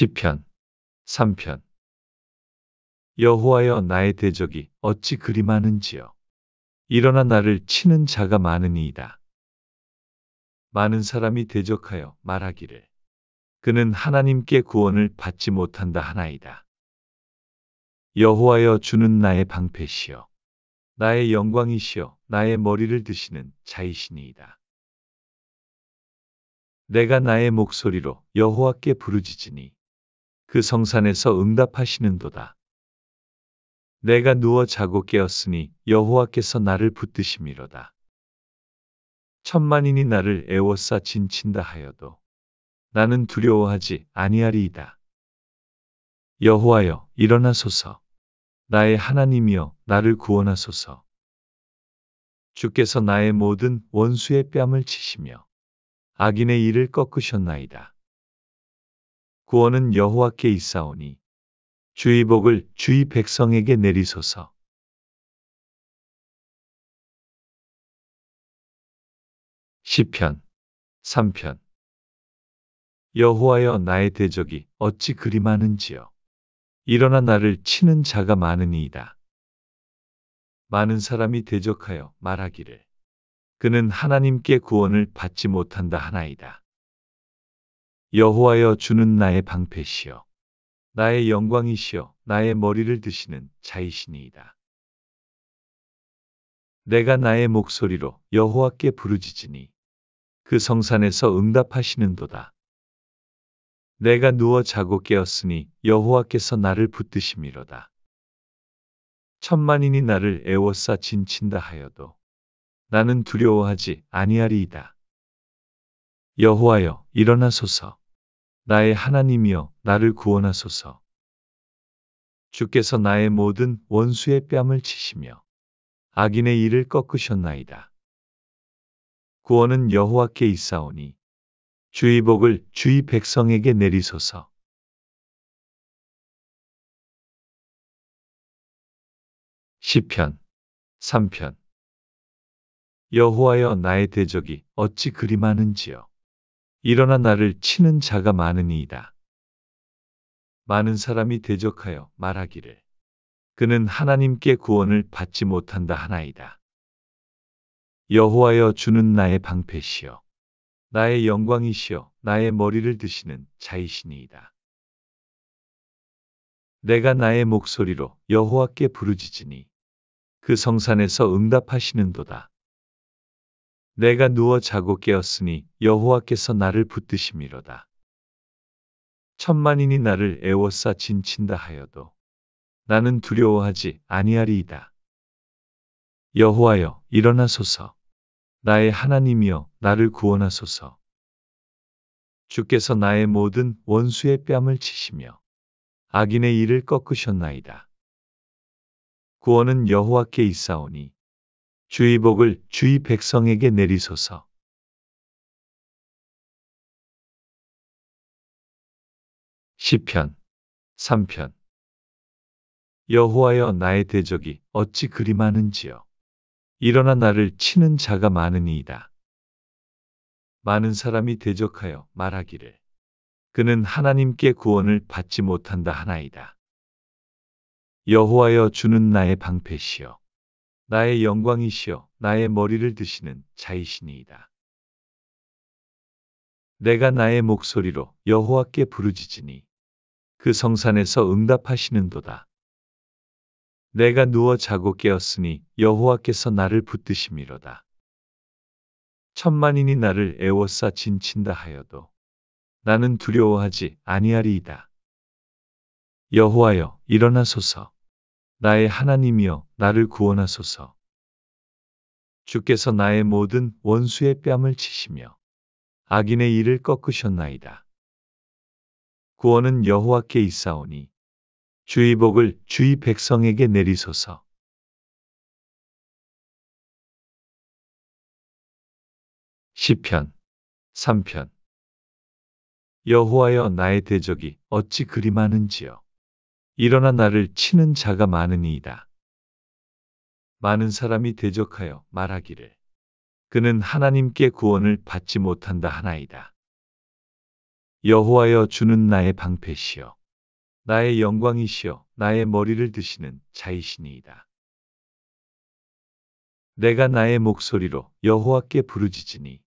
시편 3편 여호와여 나의 대적이 어찌 그리 많은지요 일어나 나를 치는 자가 많으니이다 많은 사람이 대적하여 말하기를 그는 하나님께 구원을 받지 못한다 하나이다 여호와여 주는 나의 방패시여 나의 영광이시여 나의 머리를 드시는 자이시니이다 내가 나의 목소리로 여호와께 부르짖으니 그 성산에서 응답하시는도다. 내가 누워 자고 깨었으니 여호와께서 나를 붙드심이로다. 천만인이 나를 애워싸 진친다 하여도 나는 두려워하지 아니하리이다. 여호와여 일어나소서. 나의 하나님이여 나를 구원하소서. 주께서 나의 모든 원수의 뺨을 치시며 악인의 이를 꺾으셨나이다. 구원은 여호와께 있사오니 주의복을 주의 백성에게 내리소서. 시편 3편 여호와여 나의 대적이 어찌 그리 많은지요. 일어나 나를 치는 자가 많으니이다. 많은 사람이 대적하여 말하기를 그는 하나님께 구원을 받지 못한다 하나이다. 여호와여 주는 나의 방패시여 나의 영광이시여 나의 머리를 드시는 자이시니이다. 내가 나의 목소리로 여호와께 부르짖으니 그 성산에서 응답하시는도다. 내가 누워 자고 깨었으니 여호와께서 나를 붙드심이로다. 천만인이 나를 애워싸 진친다 하여도 나는 두려워하지 아니하리이다. 여호와여 일어나소서. 나의 하나님이여 나를 구원하소서. 주께서 나의 모든 원수의 뺨을 치시며 악인의 일을 꺾으셨나이다. 구원은 여호와께 있사오니 주의 복을 주의 백성에게 내리소서. 시편 3편 여호와여 나의 대적이 어찌 그리 많은지요 일어나 나를 치는 자가 많으니이다. 많은 사람이 대적하여 말하기를 그는 하나님께 구원을 받지 못한다 하나이다. 여호와여 주는 나의 방패시여 나의 영광이시여 나의 머리를 드시는 자이시니이다. 내가 나의 목소리로 여호와께 부르짖으니 그 성산에서 응답하시는도다. 내가 누워 자고 깨었으니 여호와께서 나를 붙드심이로다. 천만인이 나를 애워싸 진친다 하여도 나는 두려워하지 아니하리이다. 여호와여 일어나소서. 나의 하나님이여 나를 구원하소서. 주께서 나의 모든 원수의 뺨을 치시며 악인의 일을 꺾으셨나이다. 구원은 여호와께 있사오니 주의복을 주의 백성에게 내리소서. 시편 3편 여호와여 나의 대적이 어찌 그리 많은지요. 일어나 나를 치는 자가 많으니이다. 많은 사람이 대적하여 말하기를 그는 하나님께 구원을 받지 못한다 하나이다. 여호와여 주는 나의 방패시여 나의 영광이시여 나의 머리를 드시는 자이시니이다. 내가 나의 목소리로 여호와께 부르짖으니 그 성산에서 응답하시는도다. 내가 누워 자고 깨었으니 여호와께서 나를 붙드심이로다. 천만인이 나를 애워싸 진친다 하여도 나는 두려워하지 아니하리이다. 여호와여 일어나소서. 나의 하나님이여 나를 구원하소서. 주께서 나의 모든 원수의 뺨을 치시며 악인의 일을 꺾으셨나이다. 구원은 여호와께 있사오니 주의 복을 주의 백성에게 내리소서. 1 0편 3편 여호와여 나의 대적이 어찌 그리 많은지요. 일어나 나를 치는 자가 많으니이다. 많은 사람이 대적하여 말하기를 그는 하나님께 구원을 받지 못한다 하나이다. 여호와여 주는 나의 방패시여 나의 영광이시여 나의 머리를 드시는 자이시니이다. 내가 나의 목소리로 여호와께 부르짖으니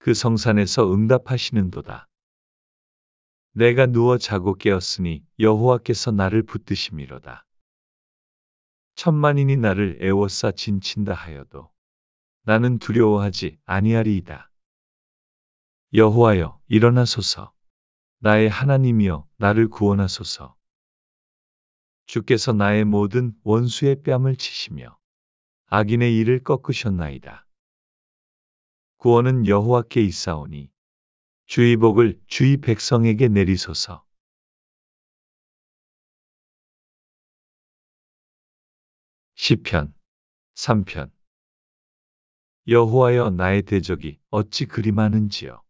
그 성산에서 응답하시는도다. 내가 누워 자고 깨었으니 여호와께서 나를 붙드심이로다. 천만인이 나를 애워싸 진친다 하여도 나는 두려워하지 아니하리이다. 여호와여 일어나소서. 나의 하나님이여 나를 구원하소서. 주께서 나의 모든 원수의 뺨을 치시며 악인의 일을 꺾으셨나이다. 구원은 여호와께 있사오니 주의복을 주의 백성에게 내리소서. 시편 3편 여호와여 나의 대적이 어찌 그리 많은지요.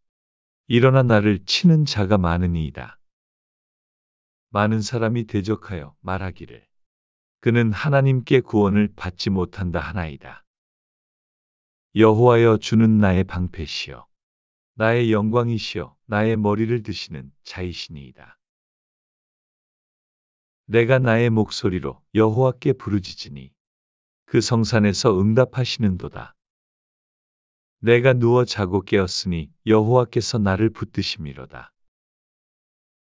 일어나 나를 치는 자가 많으니이다. 많은 사람이 대적하여 말하기를 그는 하나님께 구원을 받지 못한다 하나이다. 여호와여 주는 나의 방패시여 나의 영광이시여 나의 머리를 드시는 자이시니이다. 내가 나의 목소리로 여호와께 부르짖으니 그 성산에서 응답하시는도다. 내가 누워 자고 깨었으니 여호와께서 나를 붙드심이로다.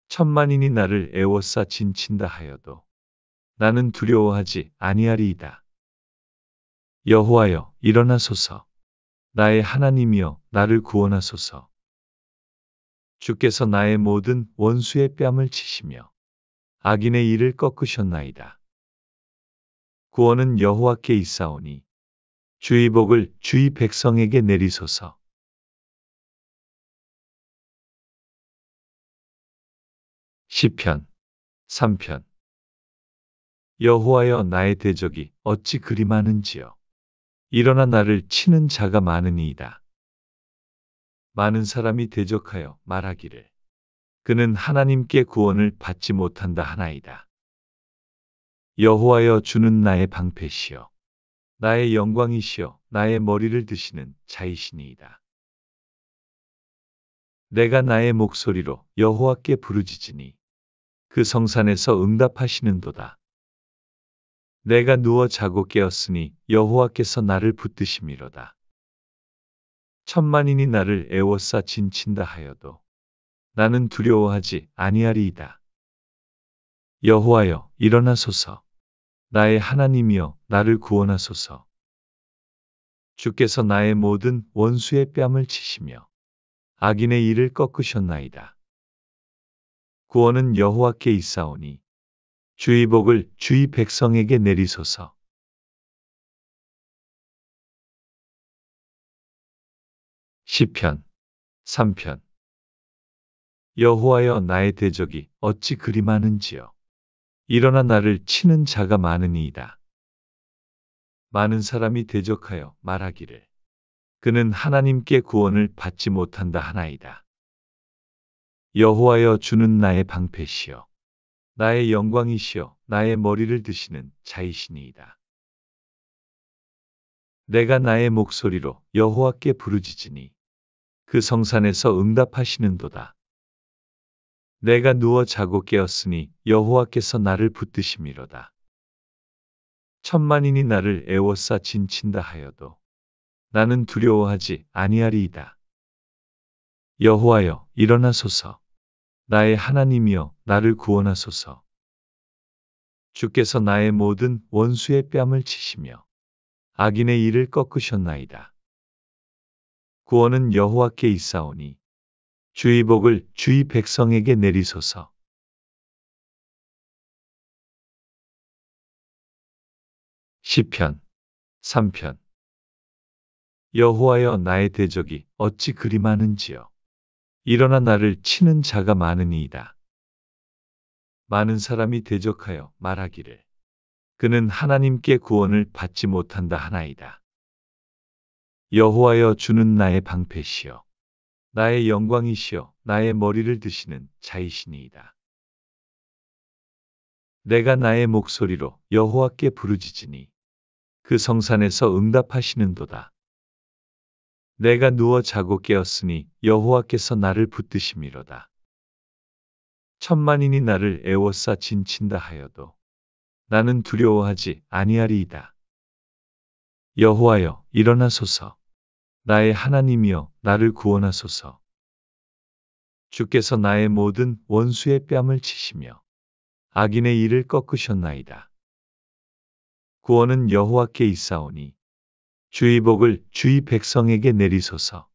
천만인이 나를 애워싸 진친다 하여도 나는 두려워하지 아니하리이다. 여호와여 일어나소서. 나의 하나님이여 나를 구원하소서. 주께서 나의 모든 원수의 뺨을 치시며 악인의 일을 꺾으셨나이다. 구원은 여호와께 있사오니 주의 복을 주의 백성에게 내리소서. 1 0편 3편 여호와여 나의 대적이 어찌 그리 많은지요 일어나 나를 치는 자가 많으니이다. 많은 사람이 대적하여 말하기를 그는 하나님께 구원을 받지 못한다 하나이다. 여호와여 주는 나의 방패시여 나의 영광이시여 나의 머리를 드시는 자이시니이다. 내가 나의 목소리로 여호와께 부르짖으니 그 성산에서 응답하시는도다. 내가 누워 자고 깨었으니 여호와께서 나를 붙드심이로다. 천만인이 나를 애워싸 진친다 하여도 나는 두려워하지 아니하리이다. 여호와여 일어나소서. 나의 하나님이여 나를 구원하소서. 주께서 나의 모든 원수의 뺨을 치시며 악인의 일을 꺾으셨나이다. 구원은 여호와께 있사오니 주의복을 주의 백성에게 내리소서. 시편 3편 여호와여 나의 대적이 어찌 그리 많은지요. 일어나 나를 치는 자가 많으니이다. 많은 사람이 대적하여 말하기를 그는 하나님께 구원을 받지 못한다 하나이다. 여호와여 주는 나의 방패시여 나의 영광이시여 나의 머리를 드시는 자이시니이다. 내가 나의 목소리로 여호와께 부르짖으니 그 성산에서 응답하시는도다. 내가 누워 자고 깨었으니 여호와께서 나를 붙드심이로다. 천만인이 나를 애워싸 진친다 하여도 나는 두려워하지 아니하리이다. 여호와여 일어나소서. 나의 하나님이여 나를 구원하소서. 주께서 나의 모든 원수의 뺨을 치시며 악인의 일을 꺾으셨나이다. 구원은 여호와께 있사오니 주의 복을 주의 백성에게 내리소서. 1 0편 3편 여호와여 나의 대적이 어찌 그리 많은지요. 일어나 나를 치는 자가 많으니이다. 많은 사람이 대적하여 말하기를 그는 하나님께 구원을 받지 못한다 하나이다. 여호와여 주는 나의 방패시여 나의 영광이시여 나의 머리를 드시는 자이시니이다. 내가 나의 목소리로 여호와께 부르짖으니 그 성산에서 응답하시는도다. 내가 누워 자고 깨었으니 여호와께서 나를 붙드심이로다. 천만인이 나를 애워싸 진친다 하여도 나는 두려워하지 아니하리이다. 여호와여 일어나소서. 나의 하나님이여 나를 구원하소서. 주께서 나의 모든 원수의 뺨을 치시며 악인의 일을 꺾으셨나이다. 구원은 여호와께 있사오니 주의복을 주의 백성에게 내리소서.